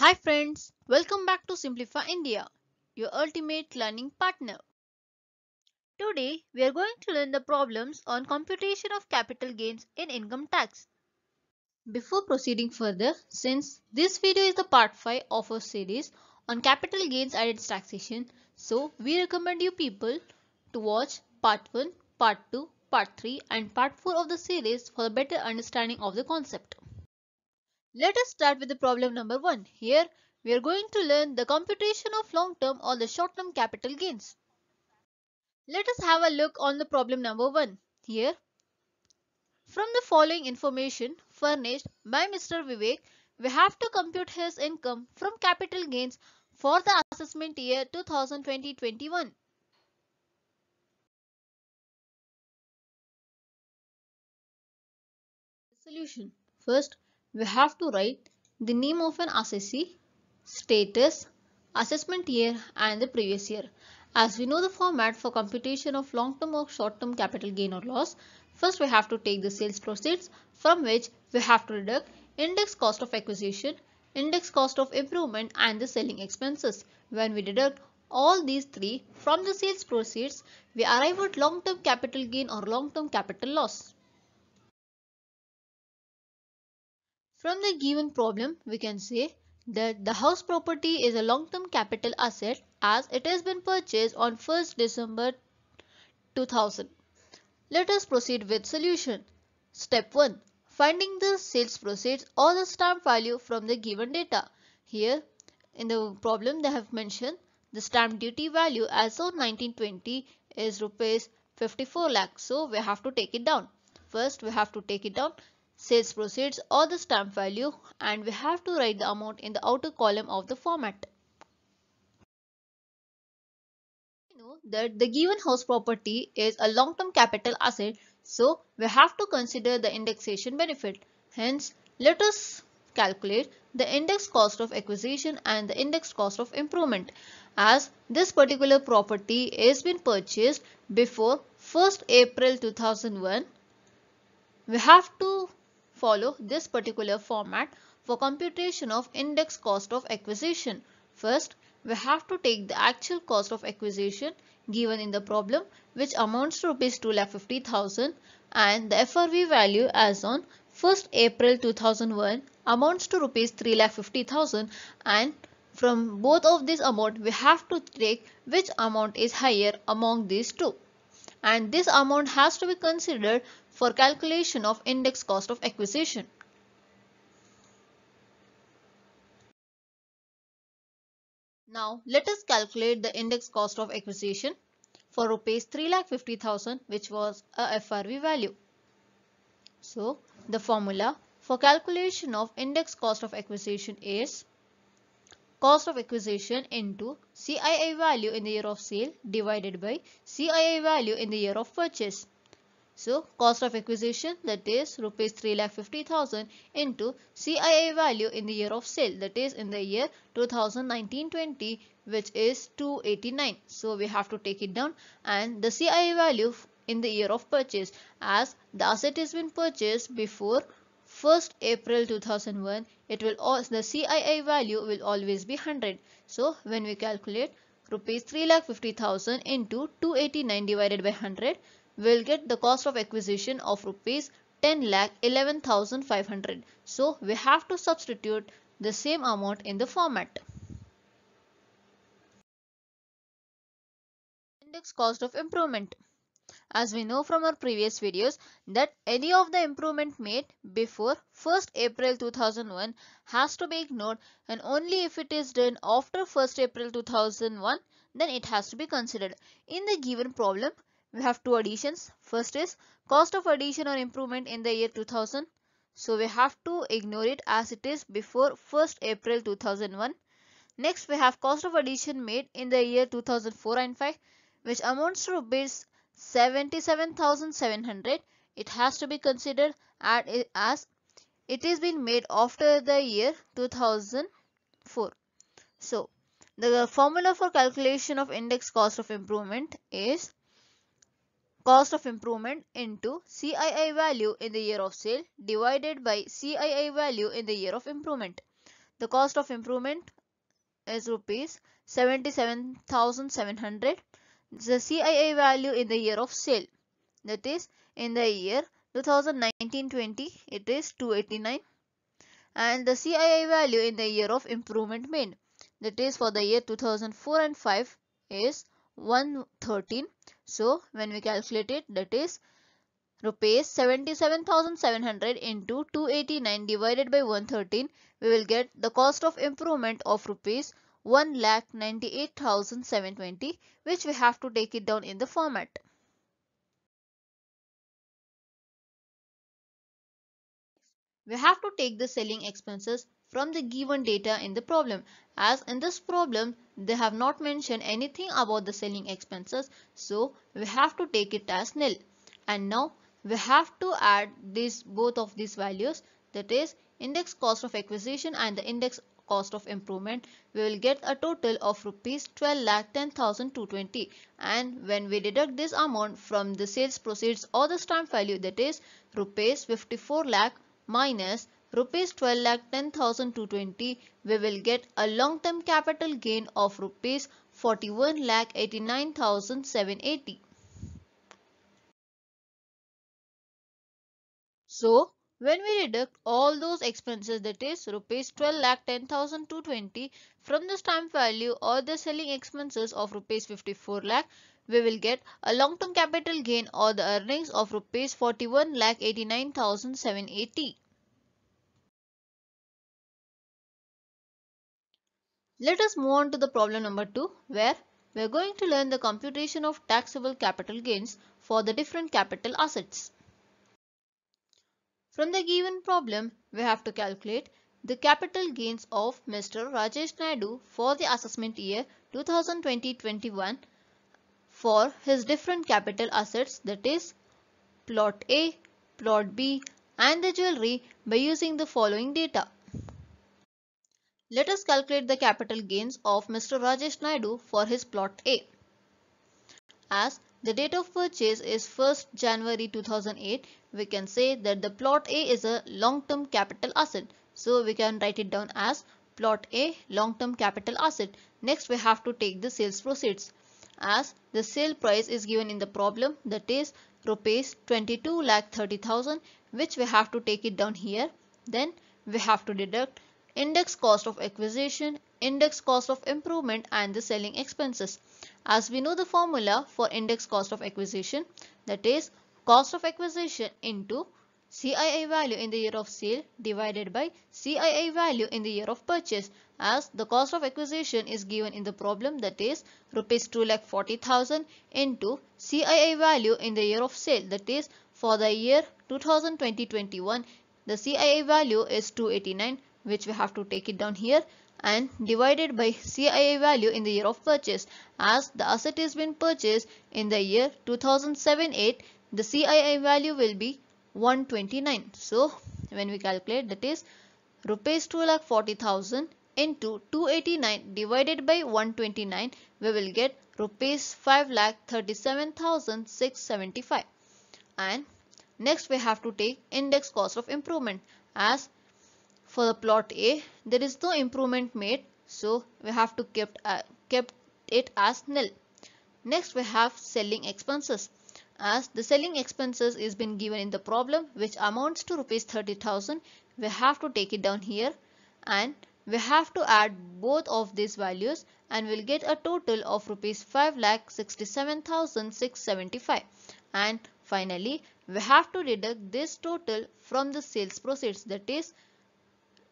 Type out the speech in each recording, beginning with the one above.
Hi friends, welcome back to Simplify India, your ultimate learning partner. Today, we are going to learn the problems on computation of capital gains in income tax. Before proceeding further, since this video is the part 5 of our series on capital gains added taxation, so we recommend you people to watch part 1, part 2, part 3 and part 4 of the series for a better understanding of the concept. Let us start with the problem number 1. Here we are going to learn the computation of long term or the short term capital gains. Let us have a look on the problem number 1. Here from the following information furnished by Mr. Vivek, we have to compute his income from capital gains for the assessment year 2020-21. Solution First, we have to write the name of an assessee, status, assessment year and the previous year. As we know the format for computation of long-term or short-term capital gain or loss, first we have to take the sales proceeds from which we have to deduct index cost of acquisition, index cost of improvement and the selling expenses. When we deduct all these three from the sales proceeds, we arrive at long-term capital gain or long-term capital loss. From the given problem, we can say that the house property is a long-term capital asset as it has been purchased on 1st December 2000. Let us proceed with solution. Step 1. Finding the sales proceeds or the stamp value from the given data. Here, in the problem they have mentioned the stamp duty value as of 1920 is rupees 54 lakh. So, we have to take it down. First, we have to take it down sales proceeds or the stamp value and we have to write the amount in the outer column of the format. We know that the given house property is a long-term capital asset so we have to consider the indexation benefit. Hence let us calculate the index cost of acquisition and the index cost of improvement as this particular property is been purchased before 1st April 2001. We have to follow this particular format for computation of index cost of acquisition. First, we have to take the actual cost of acquisition given in the problem which amounts to Rs. 2,50,000 and the FRV value as on 1st April 2001 amounts to Rs. 3,50,000 and from both of these amount we have to take which amount is higher among these two and this amount has to be considered for calculation of index cost of acquisition. Now let us calculate the index cost of acquisition for rupees 3,50,000 which was a FRV value. So the formula for calculation of index cost of acquisition is cost of acquisition into CII value in the year of sale divided by CII value in the year of purchase. So cost of acquisition that is rupees 3,50,000 into CIA value in the year of sale that is in the year 2019-20 which is 289. So we have to take it down and the CIA value in the year of purchase as the asset has been purchased before 1st April 2001 it will the CIA value will always be 100. So when we calculate rupees 3,50,000 into 289 divided by 100 will get the cost of acquisition of rupees 10 lakh 11,500. So we have to substitute the same amount in the format. Index cost of improvement. As we know from our previous videos that any of the improvement made before 1st April 2001 has to be ignored and only if it is done after 1st April 2001 then it has to be considered. In the given problem, we have two additions. First is cost of addition or improvement in the year 2000. So we have to ignore it as it is before 1st April 2001. Next we have cost of addition made in the year 2004 and 5 which amounts to rupees 77,700. It has to be considered as it is been made after the year 2004. So the formula for calculation of index cost of improvement is cost of improvement into CII value in the year of sale divided by CII value in the year of improvement. The cost of improvement is rupees 77,700. The CII value in the year of sale that is in the year 2019-20 it is 289 and the CII value in the year of improvement made that is for the year 2004 and 5 is 113. So when we calculate it that is rupees 77,700 into 289 divided by 113 we will get the cost of improvement of rupees 1,98,720 which we have to take it down in the format. We have to take the selling expenses from the given data in the problem. As in this problem, they have not mentioned anything about the selling expenses, so we have to take it as nil. And now we have to add these both of these values that is index cost of acquisition and the index cost of improvement we will get a total of rupees 12 lakh 10,220 and when we deduct this amount from the sales proceeds or the stamp value that is rupees 54 lakh minus rupees 12 lakh 10,220, we will get a long-term capital gain of rupees 41 lakh 89,780. So, when we deduct all those expenses that is rupees 12 lakh 10,220 from the stamp value or the selling expenses of rupees 54 lakh, we will get a long-term capital gain or the earnings of rupees 41 lakh 89,780. Let us move on to the problem number 2 where we are going to learn the computation of taxable capital gains for the different capital assets. From the given problem, we have to calculate the capital gains of Mr. Rajesh Naidu for the assessment year 2020-21 for his different capital assets that is plot A, plot B and the jewelry by using the following data. Let us calculate the capital gains of Mr. Rajesh Naidu for his plot A. As the date of purchase is 1st January 2008, we can say that the plot A is a long-term capital asset. So we can write it down as plot A long-term capital asset. Next we have to take the sales proceeds. As the sale price is given in the problem that is rupees 22 which we have to take it down here. Then we have to deduct index cost of acquisition, index cost of improvement and the selling expenses. As we know the formula for index cost of acquisition that is cost of acquisition into CII value in the year of sale divided by CII value in the year of purchase as the cost of acquisition is given in the problem that is rupees 2,40,000 into CII value in the year of sale that is for the year 2020-21 the CII value is 289 which we have to take it down here and divided by CIA value in the year of purchase. As the asset is been purchased in the year 2007-8, the CIA value will be 129. So when we calculate that is rupees 2,40,000 into 289 divided by 129 we will get rupees 5,37,675 and next we have to take index cost of improvement as for the plot A, there is no improvement made, so we have to kept, uh, kept it as nil. Next, we have selling expenses. As the selling expenses is been given in the problem, which amounts to rupees 30,000, we have to take it down here and we have to add both of these values and we'll get a total of rupees sixty seven thousand six seventy five. and finally we have to deduct this total from the sales proceeds that is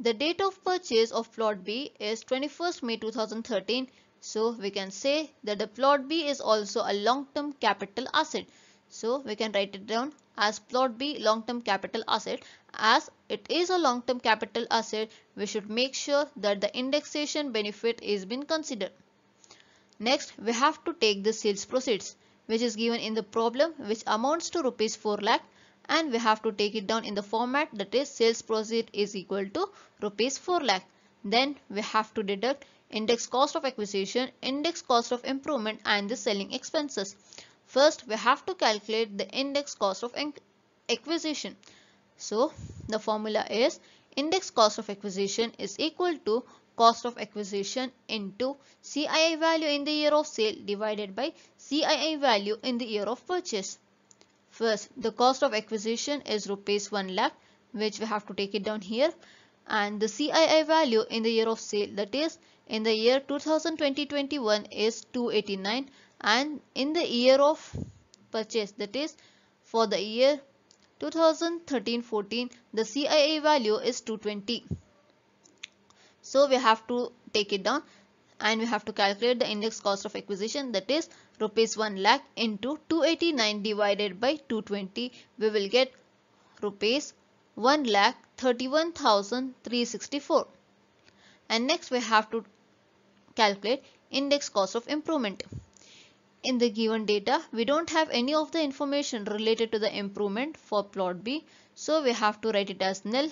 The date of purchase of plot B is 21st May 2013. So we can say that the plot B is also a long-term capital asset. So we can write it down as plot B long-term capital asset. As it is a long-term capital asset, we should make sure that the indexation benefit is been considered. Next, we have to take the sales proceeds which is given in the problem which amounts to rupees 4 lakh and we have to take it down in the format that is sales proceed is equal to rupees 4 lakh. Then we have to deduct index cost of acquisition, index cost of improvement and the selling expenses. First we have to calculate the index cost of acquisition. So the formula is index cost of acquisition is equal to cost of acquisition into CII value in the year of sale divided by CII value in the year of purchase. First, the cost of acquisition is rupees 1 lakh, which we have to take it down here. And the CII value in the year of sale, that is, in the year 2020-21 is 289 and in the year of purchase, that is, for the year 2013-14, the CII value is 220. So we have to take it down and we have to calculate the index cost of acquisition that is rupees 1 lakh into 289 divided by 220 we will get rupees 1 lakh 31,364 and next we have to calculate index cost of improvement. In the given data, we don't have any of the information related to the improvement for plot B. So we have to write it as nil.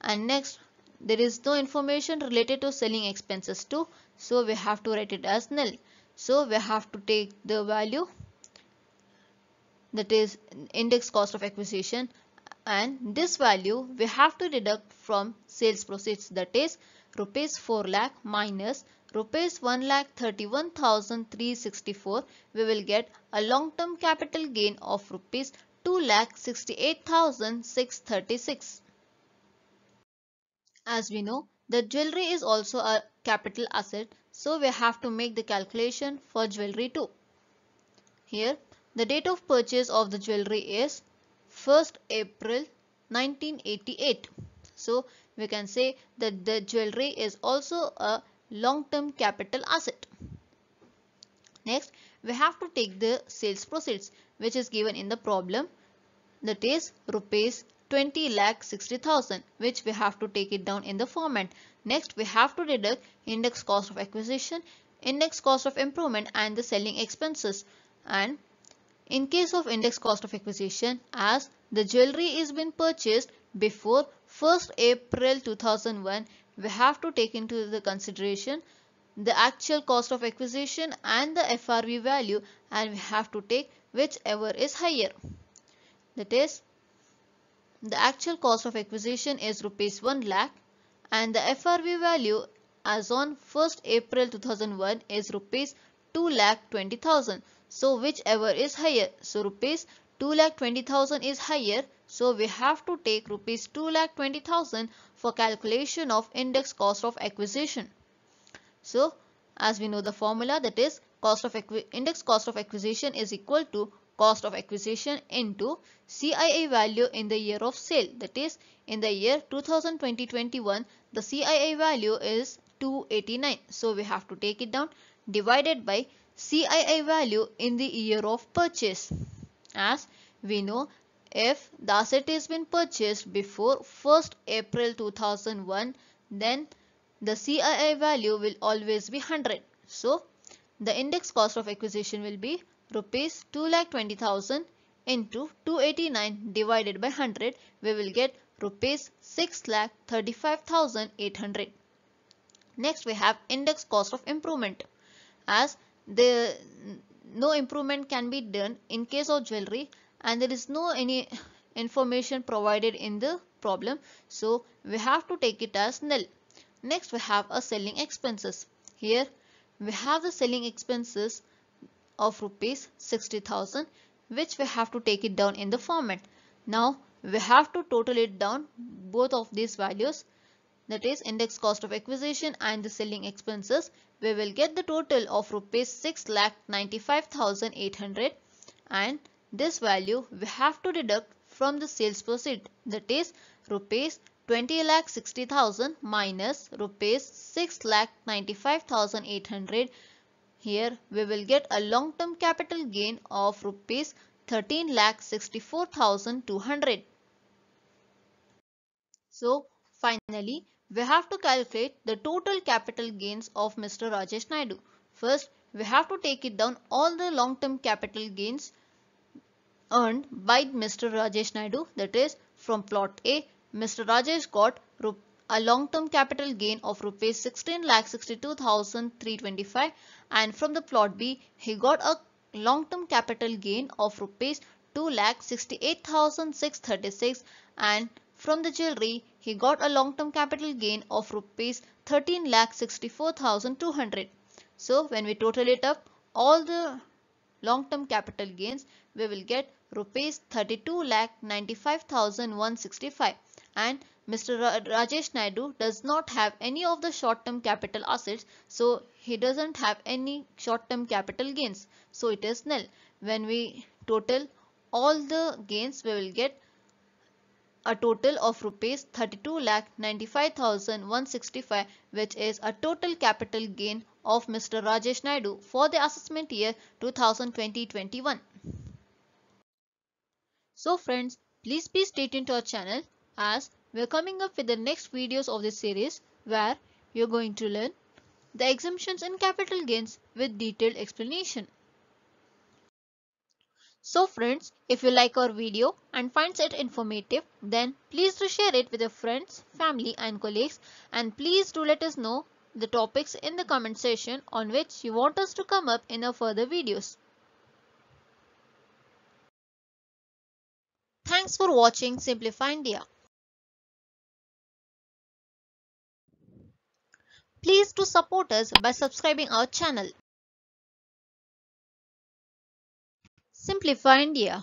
And next, there is no information related to selling expenses too. So we have to write it as nil. So we have to take the value that is index cost of acquisition and this value we have to deduct from sales proceeds that is rupees 4 lakh minus rupees 1 lakh 31,364 we will get a long term capital gain of rupees 2 lakh 68,636. As we know the jewelry is also a capital asset so we have to make the calculation for jewelry too. Here the date of purchase of the jewelry is 1st April 1988. So we can say that the jewelry is also a long-term capital asset. Next, we have to take the sales proceeds which is given in the problem that is rupees 20 lakh 60,000 which we have to take it down in the format Next, we have to deduct index cost of acquisition, index cost of improvement and the selling expenses. And in case of index cost of acquisition, as the jewelry is been purchased before 1st April 2001, we have to take into the consideration the actual cost of acquisition and the FRV value and we have to take whichever is higher. That is, the actual cost of acquisition is rupees 1 lakh and the FRV value as on 1st April 2001 is rupees 2 lakh 20,000. So whichever is higher. So rupees 2 lakh 20,000 is higher. So we have to take rupees 2 lakh 20,000 for calculation of index cost of acquisition. So as we know the formula that is cost of index cost of acquisition is equal to cost of acquisition into CIA value in the year of sale. That is, in the year 2020-21, the CIA value is 289. So, we have to take it down divided by CIA value in the year of purchase. As we know, if the asset has been purchased before 1st April 2001, then the CIA value will always be 100. So, the index cost of acquisition will be rupees 2,20,000 into 289 divided by 100 we will get rupees 6,35,800. Next we have index cost of improvement as the no improvement can be done in case of jewelry and there is no any information provided in the problem so we have to take it as nil. Next we have a selling expenses. Here we have the selling expenses of rupees 60,000 which we have to take it down in the format. Now we have to total it down both of these values that is index cost of acquisition and the selling expenses we will get the total of rupees 6 lakh 95,800 and this value we have to deduct from the sales proceed that is rupees 20 lakh 60,000 minus rupees 6 lakh 95,800 here we will get a long-term capital gain of rupees 13,64,200. So finally, we have to calculate the total capital gains of Mr. Rajesh Naidu. First, we have to take it down all the long-term capital gains earned by Mr. Rajesh Naidu. That is, from plot A, Mr. Rajesh got a long-term capital gain of rupees 16,62,325 and from the plot B, he got a long-term capital gain of rupees 2,68,636 and from the jewelry, he got a long-term capital gain of rupees 13,64,200. So when we total it up, all the long-term capital gains, we will get rupees 32,95,165 and Mr. Rajesh Naidu does not have any of the short-term capital assets, so he doesn't have any short-term capital gains. So it is nil. When we total all the gains, we will get a total of rupees 32,95,165, which is a total capital gain of Mr. Rajesh Naidu for the assessment year 2020-21. So friends, please be stay tuned to our channel as we're coming up with the next videos of this series where you're going to learn the exemptions and capital gains with detailed explanation. So friends, if you like our video and finds it informative, then please do share it with your friends, family and colleagues and please do let us know the topics in the comment section on which you want us to come up in our further videos. Thanks for watching Simplify India. Please do support us by subscribing our channel. Simplify India.